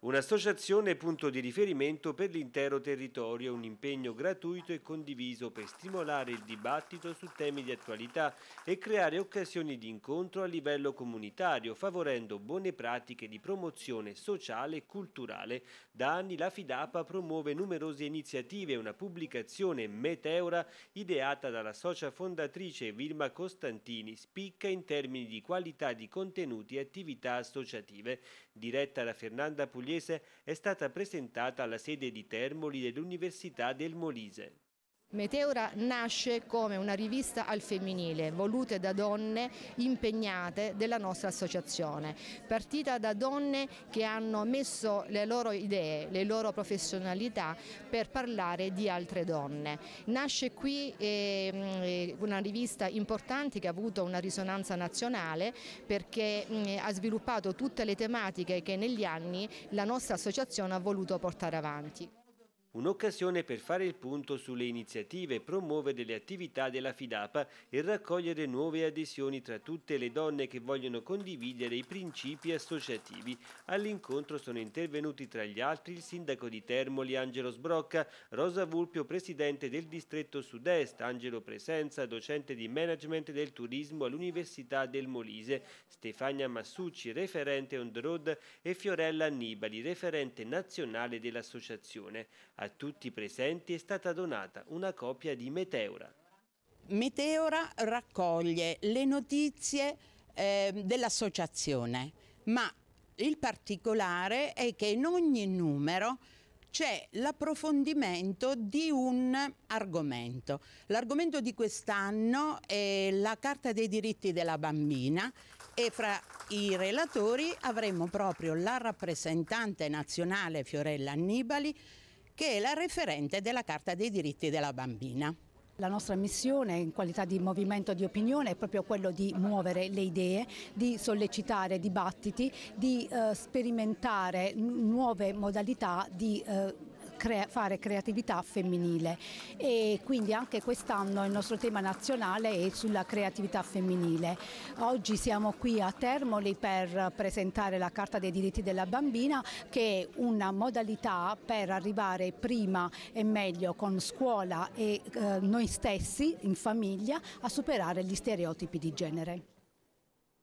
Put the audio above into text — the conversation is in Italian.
Un'associazione punto di riferimento per l'intero territorio, un impegno gratuito e condiviso per stimolare il dibattito su temi di attualità e creare occasioni di incontro a livello comunitario, favorendo buone pratiche di promozione sociale e culturale. Da anni la Fidapa promuove numerose iniziative e una pubblicazione Meteora, ideata dalla socia fondatrice Vilma Costantini, spicca in termini di qualità di contenuti e attività associative. Diretta da Fernanda Pugliese, pugliese è stata presentata alla sede di Termoli dell'Università del Molise. Meteora nasce come una rivista al femminile volute da donne impegnate della nostra associazione, partita da donne che hanno messo le loro idee, le loro professionalità per parlare di altre donne. Nasce qui ehm, una rivista importante che ha avuto una risonanza nazionale perché mm, ha sviluppato tutte le tematiche che negli anni la nostra associazione ha voluto portare avanti. Un'occasione per fare il punto sulle iniziative, promuovere le attività della FIDAPA e raccogliere nuove adesioni tra tutte le donne che vogliono condividere i principi associativi. All'incontro sono intervenuti tra gli altri il sindaco di Termoli Angelo Sbrocca, Rosa Vulpio presidente del distretto sud-est, Angelo Presenza docente di management del turismo all'Università del Molise, Stefania Massucci referente on the road e Fiorella Annibali referente nazionale dell'associazione. A tutti i presenti è stata donata una copia di Meteora. Meteora raccoglie le notizie eh, dell'associazione, ma il particolare è che in ogni numero c'è l'approfondimento di un argomento. L'argomento di quest'anno è la Carta dei diritti della bambina e fra i relatori avremo proprio la rappresentante nazionale Fiorella Annibali che è la referente della Carta dei diritti della bambina. La nostra missione in qualità di movimento di opinione è proprio quello di muovere le idee, di sollecitare dibattiti, di eh, sperimentare nuove modalità di eh, crea fare creatività femminile e quindi anche quest'anno il nostro tema nazionale è sulla creatività femminile. Oggi siamo qui a Termoli per presentare la Carta dei diritti della bambina che è una modalità per arrivare prima e meglio con scuola e eh, noi stessi in famiglia a superare gli stereotipi di genere.